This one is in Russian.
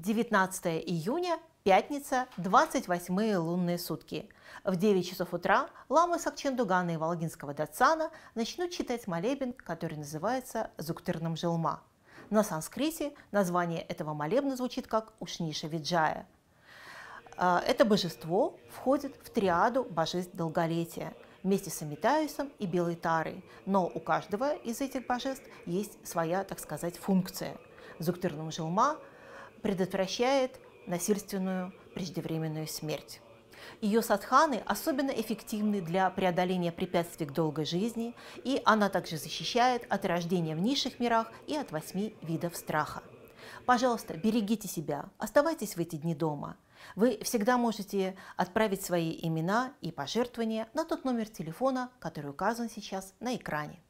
19 июня, пятница, 28 лунные сутки. В 9 часов утра ламы Сакчендугана и Волгинского Датсана начнут читать молебен, который называется «Зуктырным желма». На санскрите название этого молебна звучит как «Ушниша Виджая». А, это божество входит в триаду божеств долголетия вместе с Амитаюсом и Белой Тарой, но у каждого из этих божеств есть своя, так сказать, функция. Зуктырным Желма предотвращает насильственную преждевременную смерть. Ее садханы особенно эффективны для преодоления препятствий к долгой жизни, и она также защищает от рождения в низших мирах и от восьми видов страха. Пожалуйста, берегите себя, оставайтесь в эти дни дома. Вы всегда можете отправить свои имена и пожертвования на тот номер телефона, который указан сейчас на экране.